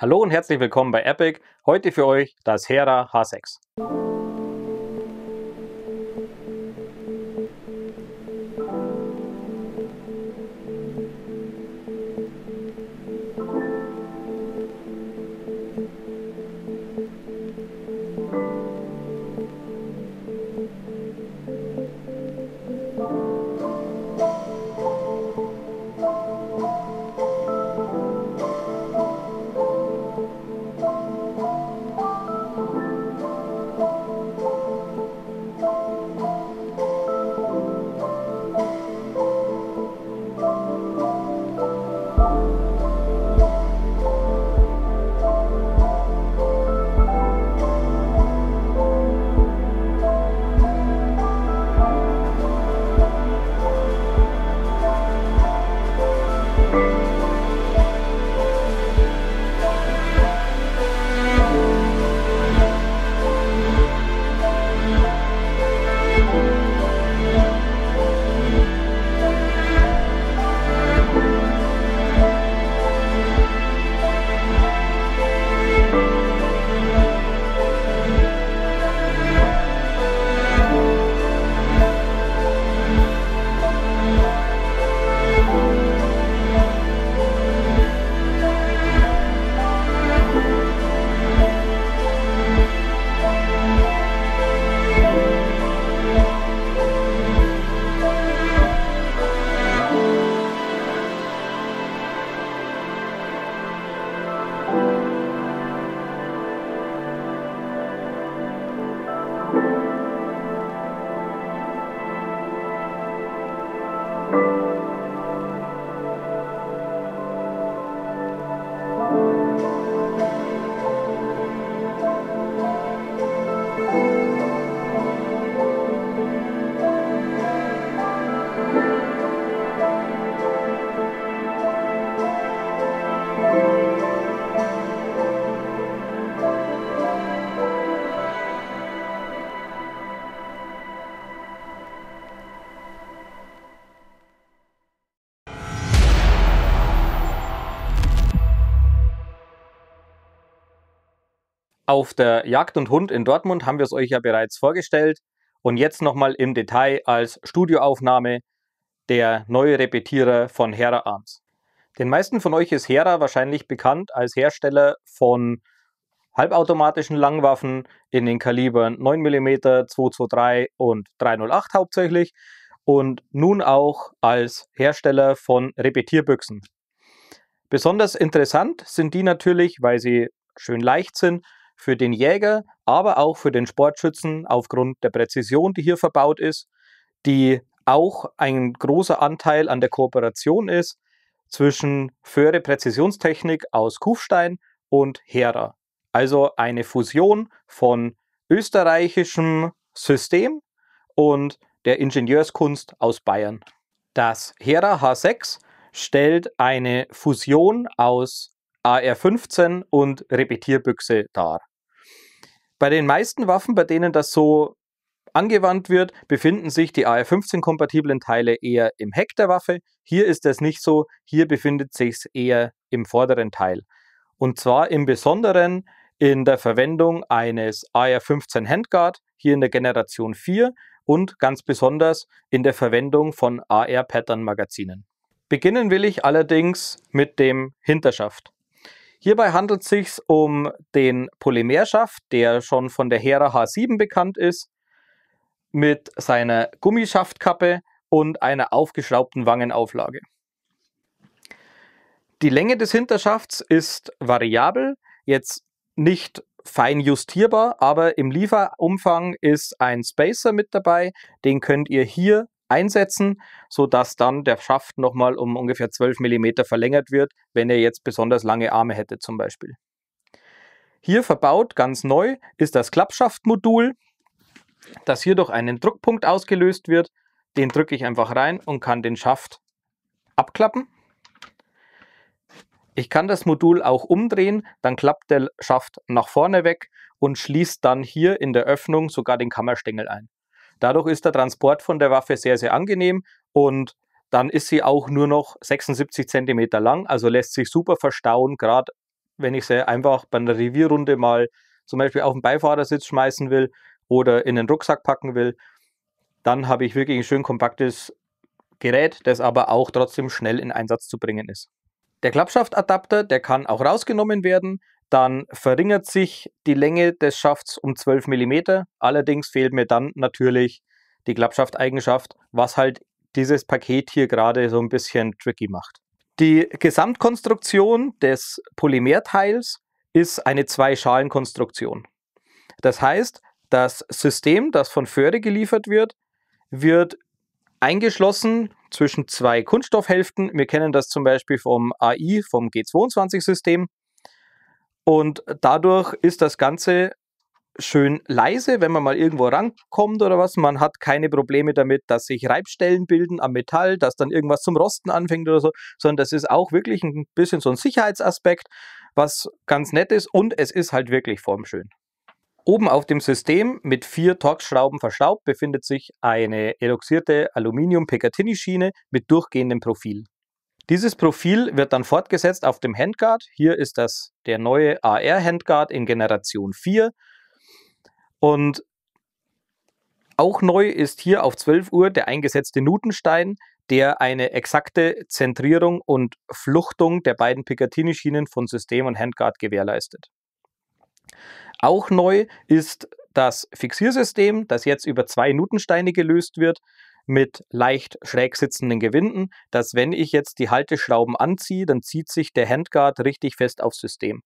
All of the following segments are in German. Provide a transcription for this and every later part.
Hallo und herzlich willkommen bei Epic. Heute für euch das Hera H6. Auf der Jagd und Hund in Dortmund haben wir es euch ja bereits vorgestellt und jetzt nochmal im Detail als Studioaufnahme der neue Repetierer von Hera Arms. Den meisten von euch ist Hera wahrscheinlich bekannt als Hersteller von halbautomatischen Langwaffen in den Kalibern 9 mm, 223 und 308 hauptsächlich und nun auch als Hersteller von Repetierbüchsen. Besonders interessant sind die natürlich, weil sie schön leicht sind für den Jäger, aber auch für den Sportschützen aufgrund der Präzision, die hier verbaut ist, die auch ein großer Anteil an der Kooperation ist zwischen Föhre Präzisionstechnik aus Kufstein und Hera. Also eine Fusion von österreichischem System und der Ingenieurskunst aus Bayern. Das Hera H6 stellt eine Fusion aus AR15 und Repetierbüchse dar. Bei den meisten Waffen, bei denen das so angewandt wird, befinden sich die AR-15-kompatiblen Teile eher im Heck der Waffe. Hier ist das nicht so, hier befindet sich es eher im vorderen Teil. Und zwar im Besonderen in der Verwendung eines AR-15 Handguard, hier in der Generation 4 und ganz besonders in der Verwendung von AR-Pattern-Magazinen. Beginnen will ich allerdings mit dem Hinterschaft. Hierbei handelt es sich um den Polymerschaft, der schon von der Hera H7 bekannt ist, mit seiner Gummischaftkappe und einer aufgeschraubten Wangenauflage. Die Länge des Hinterschafts ist variabel, jetzt nicht fein justierbar, aber im Lieferumfang ist ein Spacer mit dabei. Den könnt ihr hier einsetzen, sodass dann der Schaft nochmal um ungefähr 12 mm verlängert wird, wenn er jetzt besonders lange Arme hätte zum Beispiel. Hier verbaut ganz neu ist das Klappschaftmodul, das hier durch einen Druckpunkt ausgelöst wird. Den drücke ich einfach rein und kann den Schaft abklappen. Ich kann das Modul auch umdrehen, dann klappt der Schaft nach vorne weg und schließt dann hier in der Öffnung sogar den Kammerstängel ein. Dadurch ist der Transport von der Waffe sehr, sehr angenehm und dann ist sie auch nur noch 76 cm lang, also lässt sich super verstauen, gerade wenn ich sie einfach bei einer Revierrunde mal zum Beispiel auf den Beifahrersitz schmeißen will oder in den Rucksack packen will, dann habe ich wirklich ein schön kompaktes Gerät, das aber auch trotzdem schnell in Einsatz zu bringen ist. Der Klappschaftadapter, der kann auch rausgenommen werden dann verringert sich die Länge des Schafts um 12 mm. Allerdings fehlt mir dann natürlich die Klappschafteigenschaft, was halt dieses Paket hier gerade so ein bisschen tricky macht. Die Gesamtkonstruktion des Polymerteils ist eine Zwei-Schalen-Konstruktion. Das heißt, das System, das von Föhre geliefert wird, wird eingeschlossen zwischen zwei Kunststoffhälften. Wir kennen das zum Beispiel vom AI, vom G22-System. Und dadurch ist das Ganze schön leise, wenn man mal irgendwo rankommt oder was. Man hat keine Probleme damit, dass sich Reibstellen bilden am Metall, dass dann irgendwas zum Rosten anfängt oder so, sondern das ist auch wirklich ein bisschen so ein Sicherheitsaspekt, was ganz nett ist und es ist halt wirklich formschön. Oben auf dem System mit vier Torx-Schrauben verschraubt befindet sich eine eloxierte Aluminium-Picatinny-Schiene mit durchgehendem Profil. Dieses Profil wird dann fortgesetzt auf dem Handguard. Hier ist das der neue AR Handguard in Generation 4. Und auch neu ist hier auf 12 Uhr der eingesetzte Nutenstein, der eine exakte Zentrierung und Fluchtung der beiden Picatinny-Schienen von System und Handguard gewährleistet. Auch neu ist das Fixiersystem, das jetzt über zwei Nutensteine gelöst wird mit leicht schräg sitzenden Gewinden, dass wenn ich jetzt die Halteschrauben anziehe, dann zieht sich der Handguard richtig fest aufs System.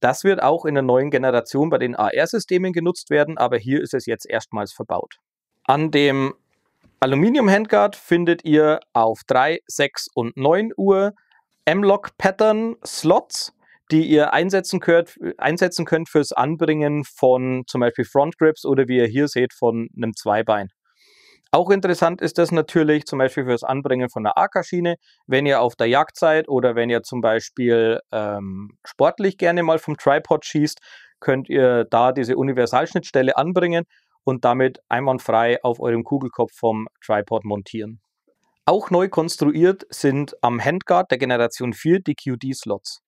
Das wird auch in der neuen Generation bei den AR-Systemen genutzt werden, aber hier ist es jetzt erstmals verbaut. An dem Aluminium-Handguard findet ihr auf 3, 6 und 9 Uhr M-Lock-Pattern-Slots, die ihr einsetzen könnt, einsetzen könnt fürs Anbringen von zum Beispiel Frontgrips oder wie ihr hier seht von einem Zweibein. Auch interessant ist das natürlich zum Beispiel für das Anbringen von einer Ackerschiene, wenn ihr auf der Jagd seid oder wenn ihr zum Beispiel ähm, sportlich gerne mal vom Tripod schießt, könnt ihr da diese Universalschnittstelle anbringen und damit einwandfrei auf eurem Kugelkopf vom Tripod montieren. Auch neu konstruiert sind am Handguard der Generation 4 die QD-Slots.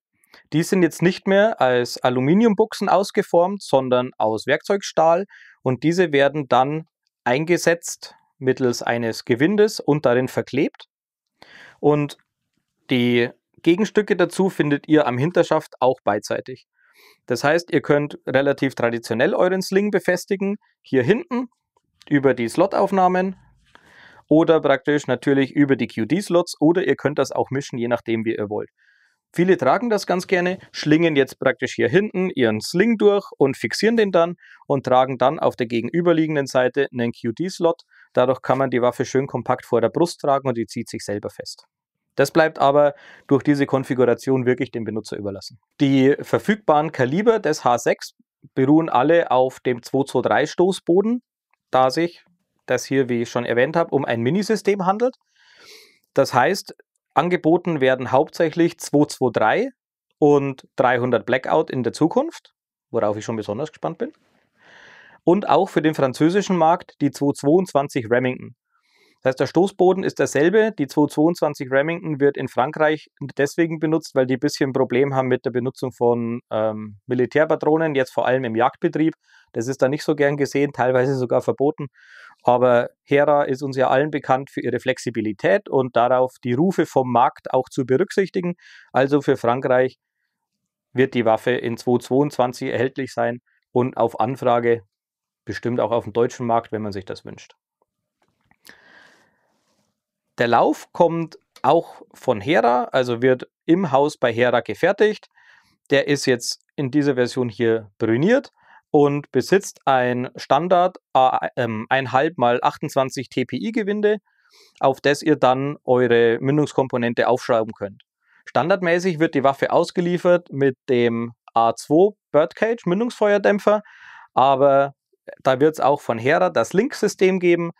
Die sind jetzt nicht mehr als Aluminiumbuchsen ausgeformt, sondern aus Werkzeugstahl und diese werden dann eingesetzt mittels eines Gewindes und darin verklebt. Und die Gegenstücke dazu findet ihr am Hinterschaft auch beidseitig. Das heißt, ihr könnt relativ traditionell euren Sling befestigen, hier hinten über die Slotaufnahmen oder praktisch natürlich über die QD-Slots oder ihr könnt das auch mischen, je nachdem, wie ihr wollt. Viele tragen das ganz gerne, schlingen jetzt praktisch hier hinten ihren Sling durch und fixieren den dann und tragen dann auf der gegenüberliegenden Seite einen QD-Slot Dadurch kann man die Waffe schön kompakt vor der Brust tragen und die zieht sich selber fest. Das bleibt aber durch diese Konfiguration wirklich dem Benutzer überlassen. Die verfügbaren Kaliber des H6 beruhen alle auf dem 223 Stoßboden, da sich das hier, wie ich schon erwähnt habe, um ein Minisystem handelt. Das heißt, angeboten werden hauptsächlich 223 und 300 Blackout in der Zukunft, worauf ich schon besonders gespannt bin und auch für den französischen Markt die 222 Remington. Das heißt, der Stoßboden ist derselbe. Die 222 Remington wird in Frankreich deswegen benutzt, weil die ein bisschen ein Problem haben mit der Benutzung von ähm, Militärpatronen, jetzt vor allem im Jagdbetrieb. Das ist da nicht so gern gesehen, teilweise sogar verboten. Aber Hera ist uns ja allen bekannt für ihre Flexibilität und darauf die Rufe vom Markt auch zu berücksichtigen. Also für Frankreich wird die Waffe in 222 erhältlich sein und auf Anfrage bestimmt auch auf dem deutschen Markt, wenn man sich das wünscht. Der Lauf kommt auch von Hera, also wird im Haus bei Hera gefertigt. Der ist jetzt in dieser Version hier brüniert und besitzt ein Standard 1,5 x 28 TPI Gewinde, auf das ihr dann eure Mündungskomponente aufschrauben könnt. Standardmäßig wird die Waffe ausgeliefert mit dem A2 Birdcage Mündungsfeuerdämpfer, aber da wird es auch von Hera das Link-System geben.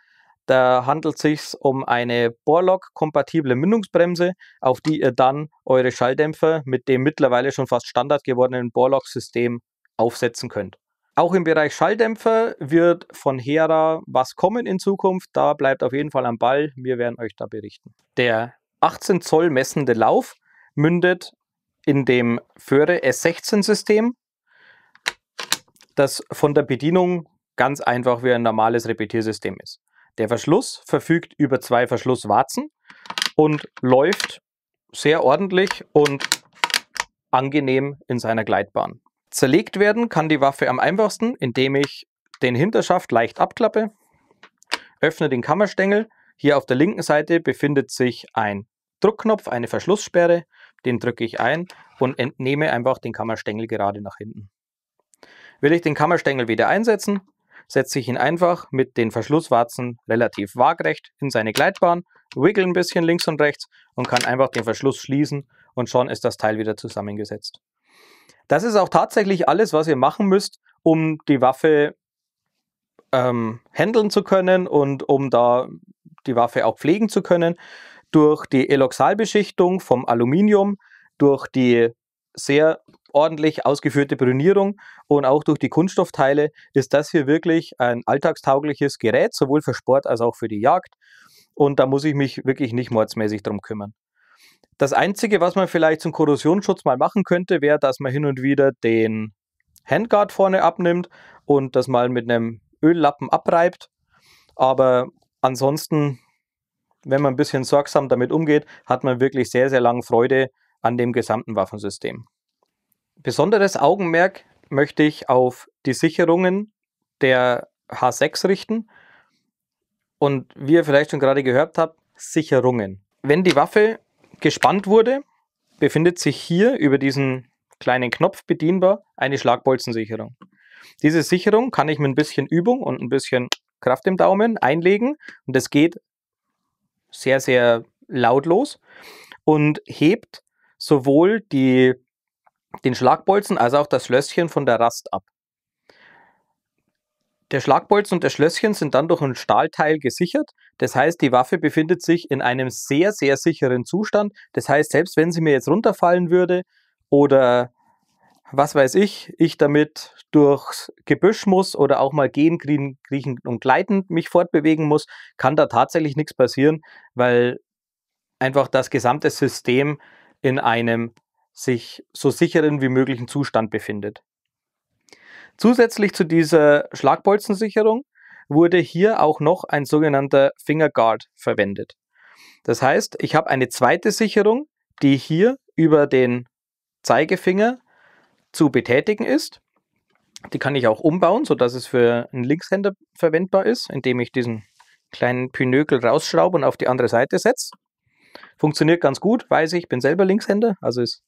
Da handelt es sich um eine Borlock-kompatible Mündungsbremse, auf die ihr dann eure Schalldämpfer mit dem mittlerweile schon fast Standard gewordenen Borlock-System aufsetzen könnt. Auch im Bereich Schalldämpfer wird von Hera was kommen in Zukunft. Da bleibt auf jeden Fall am Ball. Wir werden euch da berichten. Der 18 Zoll messende Lauf mündet in dem Föhre S16-System, das von der Bedienung ganz einfach wie ein normales Repetiersystem ist. Der Verschluss verfügt über zwei Verschlusswarzen und läuft sehr ordentlich und angenehm in seiner Gleitbahn. Zerlegt werden kann die Waffe am einfachsten, indem ich den Hinterschaft leicht abklappe, öffne den Kammerstängel. Hier auf der linken Seite befindet sich ein Druckknopf, eine Verschlusssperre. Den drücke ich ein und entnehme einfach den Kammerstängel gerade nach hinten. Will ich den Kammerstängel wieder einsetzen, setze ich ihn einfach mit den Verschlusswarzen relativ waagrecht in seine Gleitbahn, wiggle ein bisschen links und rechts und kann einfach den Verschluss schließen und schon ist das Teil wieder zusammengesetzt. Das ist auch tatsächlich alles, was ihr machen müsst, um die Waffe ähm, handeln zu können und um da die Waffe auch pflegen zu können. Durch die Eloxalbeschichtung vom Aluminium, durch die sehr ordentlich ausgeführte Brünierung und auch durch die Kunststoffteile ist das hier wirklich ein alltagstaugliches Gerät, sowohl für Sport als auch für die Jagd. Und da muss ich mich wirklich nicht mordsmäßig drum kümmern. Das Einzige, was man vielleicht zum Korrosionsschutz mal machen könnte, wäre, dass man hin und wieder den Handguard vorne abnimmt und das mal mit einem Öllappen abreibt. Aber ansonsten, wenn man ein bisschen sorgsam damit umgeht, hat man wirklich sehr, sehr lange Freude an dem gesamten Waffensystem. Besonderes Augenmerk möchte ich auf die Sicherungen der H6 richten. Und wie ihr vielleicht schon gerade gehört habt, Sicherungen. Wenn die Waffe gespannt wurde, befindet sich hier über diesen kleinen Knopf bedienbar eine Schlagbolzensicherung. Diese Sicherung kann ich mit ein bisschen Übung und ein bisschen Kraft im Daumen einlegen und das geht sehr, sehr lautlos und hebt sowohl die den Schlagbolzen, also auch das Schlösschen von der Rast ab. Der Schlagbolzen und das Schlösschen sind dann durch ein Stahlteil gesichert. Das heißt, die Waffe befindet sich in einem sehr, sehr sicheren Zustand. Das heißt, selbst wenn sie mir jetzt runterfallen würde oder was weiß ich, ich damit durchs Gebüsch muss oder auch mal gehen, kriechen und gleitend mich fortbewegen muss, kann da tatsächlich nichts passieren, weil einfach das gesamte System in einem sich so sicheren wie möglichen Zustand befindet. Zusätzlich zu dieser Schlagbolzensicherung wurde hier auch noch ein sogenannter Fingerguard verwendet. Das heißt, ich habe eine zweite Sicherung, die hier über den Zeigefinger zu betätigen ist. Die kann ich auch umbauen, sodass es für einen Linkshänder verwendbar ist, indem ich diesen kleinen Pinökel rausschraube und auf die andere Seite setze. Funktioniert ganz gut, weiß ich, bin selber Linkshänder, also ist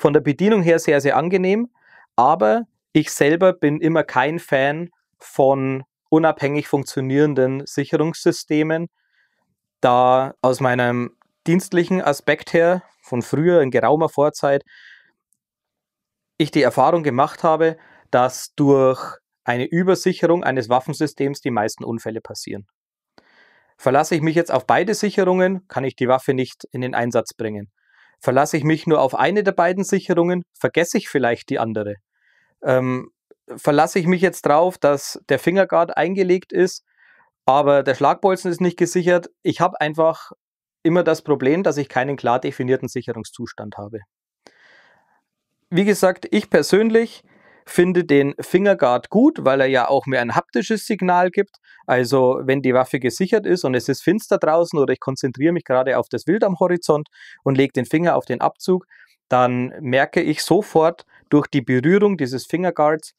von der Bedienung her sehr, sehr angenehm, aber ich selber bin immer kein Fan von unabhängig funktionierenden Sicherungssystemen, da aus meinem dienstlichen Aspekt her, von früher in geraumer Vorzeit, ich die Erfahrung gemacht habe, dass durch eine Übersicherung eines Waffensystems die meisten Unfälle passieren. Verlasse ich mich jetzt auf beide Sicherungen, kann ich die Waffe nicht in den Einsatz bringen. Verlasse ich mich nur auf eine der beiden Sicherungen, vergesse ich vielleicht die andere. Ähm, verlasse ich mich jetzt drauf, dass der Fingerguard eingelegt ist, aber der Schlagbolzen ist nicht gesichert. Ich habe einfach immer das Problem, dass ich keinen klar definierten Sicherungszustand habe. Wie gesagt, ich persönlich finde den Fingerguard gut, weil er ja auch mir ein haptisches Signal gibt. Also wenn die Waffe gesichert ist und es ist finster draußen oder ich konzentriere mich gerade auf das Wild am Horizont und lege den Finger auf den Abzug, dann merke ich sofort durch die Berührung dieses Fingerguards,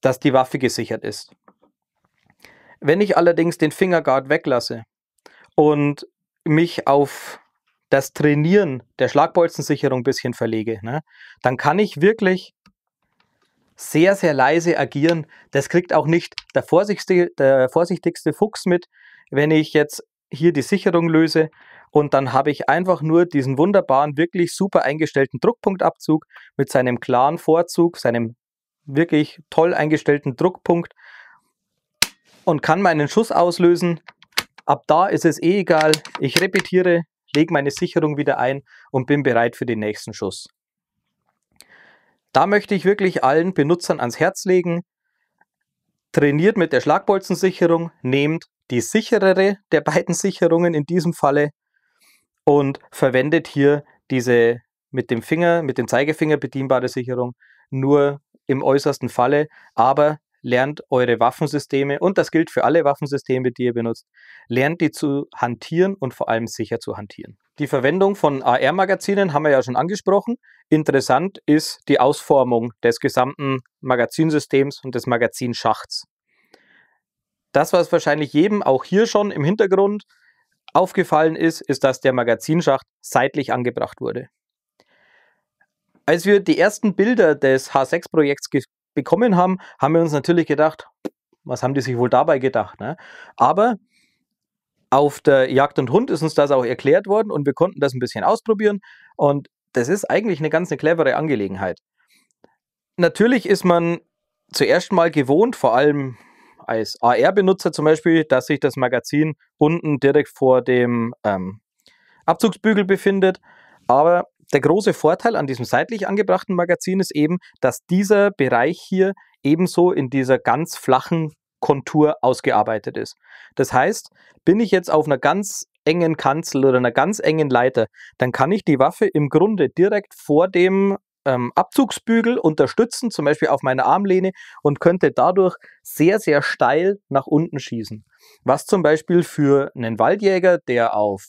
dass die Waffe gesichert ist. Wenn ich allerdings den Fingerguard weglasse und mich auf das Trainieren der Schlagbolzensicherung ein bisschen verlege, ne, dann kann ich wirklich sehr, sehr leise agieren. Das kriegt auch nicht der vorsichtigste, der vorsichtigste Fuchs mit, wenn ich jetzt hier die Sicherung löse. Und dann habe ich einfach nur diesen wunderbaren, wirklich super eingestellten Druckpunktabzug mit seinem klaren Vorzug, seinem wirklich toll eingestellten Druckpunkt und kann meinen Schuss auslösen. Ab da ist es eh egal. Ich repetiere, lege meine Sicherung wieder ein und bin bereit für den nächsten Schuss. Da möchte ich wirklich allen Benutzern ans Herz legen, trainiert mit der Schlagbolzensicherung, nehmt die sicherere der beiden Sicherungen in diesem Falle und verwendet hier diese mit dem Finger, mit dem Zeigefinger bedienbare Sicherung nur im äußersten Falle, aber lernt eure Waffensysteme, und das gilt für alle Waffensysteme, die ihr benutzt, lernt die zu hantieren und vor allem sicher zu hantieren. Die Verwendung von AR-Magazinen haben wir ja schon angesprochen. Interessant ist die Ausformung des gesamten Magazinsystems und des Magazinschachts. Das, was wahrscheinlich jedem auch hier schon im Hintergrund aufgefallen ist, ist, dass der Magazinschacht seitlich angebracht wurde. Als wir die ersten Bilder des H6-Projekts ge bekommen haben, haben wir uns natürlich gedacht, was haben die sich wohl dabei gedacht? Ne? Aber auf der Jagd und Hund ist uns das auch erklärt worden und wir konnten das ein bisschen ausprobieren. Und das ist eigentlich eine ganz eine clevere Angelegenheit. Natürlich ist man zuerst mal gewohnt, vor allem als AR-Benutzer zum Beispiel, dass sich das Magazin unten direkt vor dem ähm, Abzugsbügel befindet. Aber der große Vorteil an diesem seitlich angebrachten Magazin ist eben, dass dieser Bereich hier ebenso in dieser ganz flachen Kontur ausgearbeitet ist. Das heißt, bin ich jetzt auf einer ganz engen Kanzel oder einer ganz engen Leiter, dann kann ich die Waffe im Grunde direkt vor dem ähm, Abzugsbügel unterstützen, zum Beispiel auf meiner Armlehne und könnte dadurch sehr, sehr steil nach unten schießen. Was zum Beispiel für einen Waldjäger, der auf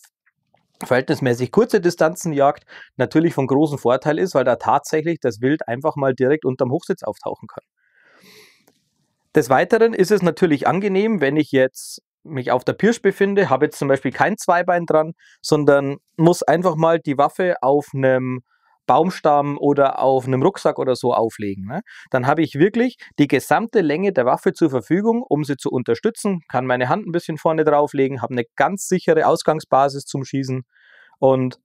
verhältnismäßig kurze Distanzenjagd natürlich von großem Vorteil ist, weil da tatsächlich das Wild einfach mal direkt unterm Hochsitz auftauchen kann. Des Weiteren ist es natürlich angenehm, wenn ich jetzt mich auf der Pirsch befinde, habe jetzt zum Beispiel kein Zweibein dran, sondern muss einfach mal die Waffe auf einem Baumstamm oder auf einem Rucksack oder so auflegen. Ne? Dann habe ich wirklich die gesamte Länge der Waffe zur Verfügung, um sie zu unterstützen, kann meine Hand ein bisschen vorne drauflegen, habe eine ganz sichere Ausgangsbasis zum Schießen und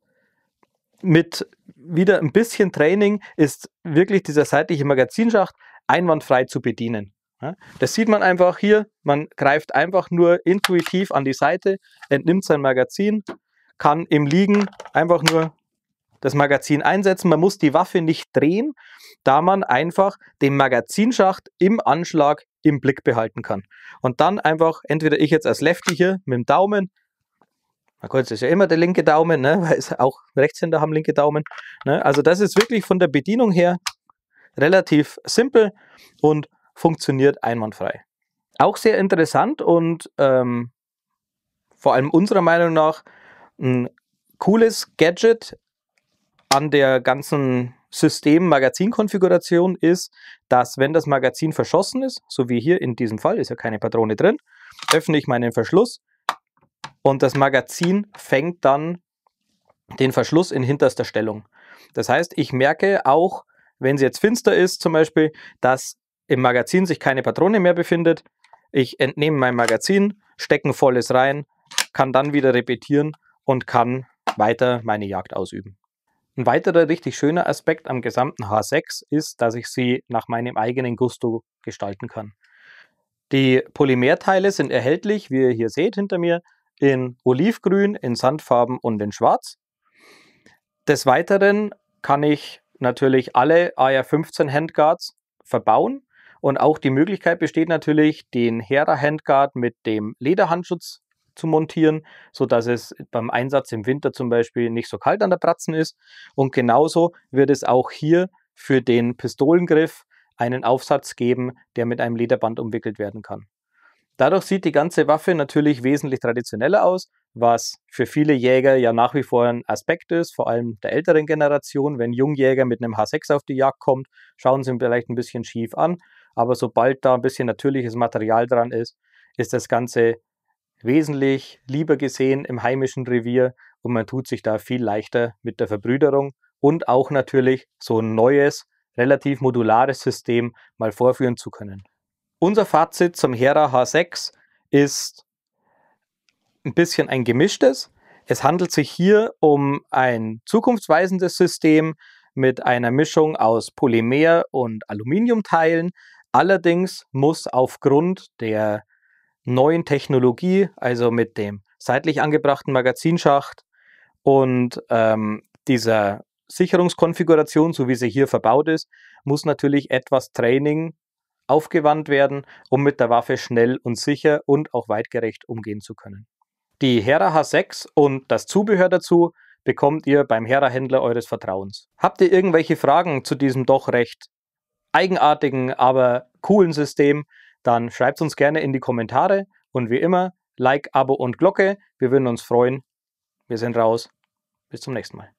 mit wieder ein bisschen Training ist wirklich dieser seitliche Magazinschacht einwandfrei zu bedienen. Ne? Das sieht man einfach hier. Man greift einfach nur intuitiv an die Seite, entnimmt sein Magazin, kann im Liegen einfach nur das Magazin einsetzen. Man muss die Waffe nicht drehen, da man einfach den Magazinschacht im Anschlag im Blick behalten kann. Und dann einfach, entweder ich jetzt als Lefty hier mit dem Daumen, na gut, ist ja immer der linke Daumen, ne? weil es auch Rechtshänder haben linke Daumen. Ne? Also das ist wirklich von der Bedienung her relativ simpel und funktioniert einwandfrei. Auch sehr interessant und ähm, vor allem unserer Meinung nach ein cooles Gadget an der ganzen System-Magazin-Konfiguration ist, dass wenn das Magazin verschossen ist, so wie hier in diesem Fall, ist ja keine Patrone drin, öffne ich meinen Verschluss und das Magazin fängt dann den Verschluss in hinterster Stellung. Das heißt, ich merke auch, wenn es jetzt finster ist zum Beispiel, dass im Magazin sich keine Patrone mehr befindet. Ich entnehme mein Magazin, stecke volles rein, kann dann wieder repetieren und kann weiter meine Jagd ausüben. Ein weiterer richtig schöner Aspekt am gesamten H6 ist, dass ich sie nach meinem eigenen Gusto gestalten kann. Die Polymerteile sind erhältlich, wie ihr hier seht hinter mir, in Olivgrün, in Sandfarben und in Schwarz. Des Weiteren kann ich natürlich alle AR15 Handguards verbauen und auch die Möglichkeit besteht natürlich, den Hera Handguard mit dem Lederhandschutz zu montieren, sodass es beim Einsatz im Winter zum Beispiel nicht so kalt an der Pratzen ist. Und genauso wird es auch hier für den Pistolengriff einen Aufsatz geben, der mit einem Lederband umwickelt werden kann. Dadurch sieht die ganze Waffe natürlich wesentlich traditioneller aus, was für viele Jäger ja nach wie vor ein Aspekt ist, vor allem der älteren Generation. Wenn Jungjäger mit einem H6 auf die Jagd kommt, schauen sie ihn vielleicht ein bisschen schief an. Aber sobald da ein bisschen natürliches Material dran ist, ist das Ganze wesentlich lieber gesehen im heimischen Revier und man tut sich da viel leichter mit der Verbrüderung und auch natürlich so ein neues, relativ modulares System mal vorführen zu können. Unser Fazit zum Hera H6 ist ein bisschen ein gemischtes. Es handelt sich hier um ein zukunftsweisendes System mit einer Mischung aus Polymer- und Aluminiumteilen. Allerdings muss aufgrund der neuen Technologie, also mit dem seitlich angebrachten Magazinschacht und ähm, dieser Sicherungskonfiguration, so wie sie hier verbaut ist, muss natürlich etwas Training aufgewandt werden, um mit der Waffe schnell und sicher und auch weitgerecht umgehen zu können. Die Hera H6 und das Zubehör dazu bekommt ihr beim Hera-Händler eures Vertrauens. Habt ihr irgendwelche Fragen zu diesem doch recht eigenartigen, aber coolen System, dann schreibt uns gerne in die Kommentare und wie immer, Like, Abo und Glocke. Wir würden uns freuen. Wir sind raus. Bis zum nächsten Mal.